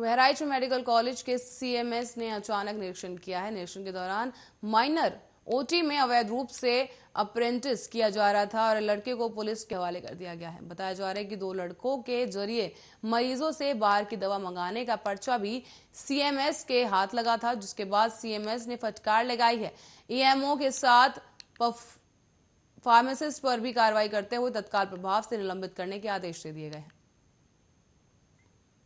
Bahraich medical college के CMS ने अचानक निरीक्षण किया है निरीक्षण के दौरान माइनर ओटी में अवैध रूप से अप्रेंटिस किया जा रहा था और लड़के को पुलिस के हवाले कर दिया गया है बताया जा रहा है कि दो लड़कों के जरिए मरीजों से बाहर की दवा मंगाने का पर्चा भी सीएमएस के हाथ लगा था जिसके बाद सीएमएस ने फटकार लगाई है ईएमओ e के साथ फार्मासिस्ट पर भी कार्रवाई करते हुए तत्काल प्रभाव से निलंबित करने के आदेश दे दिए गए हैं